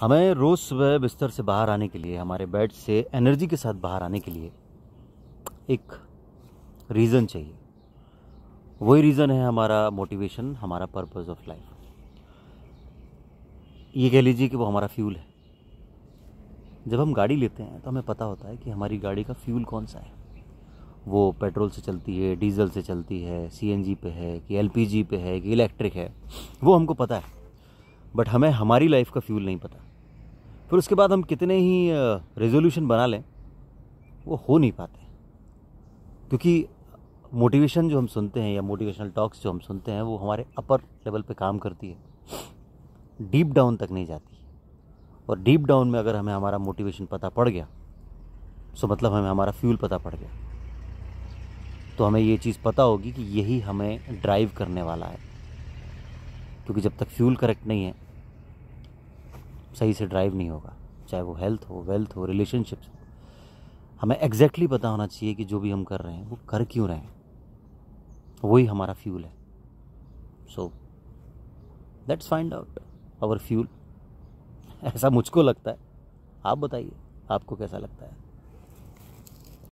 हमें रोज़ सुबह बिस्तर से बाहर आने के लिए हमारे बेड से एनर्जी के साथ बाहर आने के लिए एक रीज़न चाहिए वही रीज़न है हमारा मोटिवेशन हमारा पर्पस ऑफ लाइफ ये कह लीजिए कि वो हमारा फ्यूल है जब हम गाड़ी लेते हैं तो हमें पता होता है कि हमारी गाड़ी का फ्यूल कौन सा है वो पेट्रोल से चलती है डीजल से चलती है सीएनजी पे है कि एलपीजी पे है कि इलेक्ट्रिक है वो हमको पता है बट हमें हमारी लाइफ का फ्यूल नहीं पता फिर उसके बाद हम कितने ही रेजोल्यूशन बना लें वो हो नहीं पाते क्योंकि मोटिवेशन जो हम सुनते हैं या मोटिवेशनल टॉक्स जो हम सुनते हैं वो हमारे अपर लेवल पे काम करती है डीप डाउन तक नहीं जाती और डीप डाउन में अगर हमें हमारा मोटिवेशन पता पड़ गया सो तो मतलब हमें हमारा फ्यूल पता पड़ गया तो हमें ये चीज़ पता होगी कि यही हमें ड्राइव करने वाला है क्योंकि जब तक फ्यूल करेक्ट नहीं है सही से ड्राइव नहीं होगा चाहे वो हेल्थ हो वेल्थ हो रिलेशनशिप्स हो हमें एग्जैक्टली पता होना चाहिए कि जो भी हम कर रहे हैं वो कर क्यों रहे हैं वही हमारा फ्यूल है so let's find out our fuel ऐसा मुझको लगता है आप बताइए आपको कैसा लगता है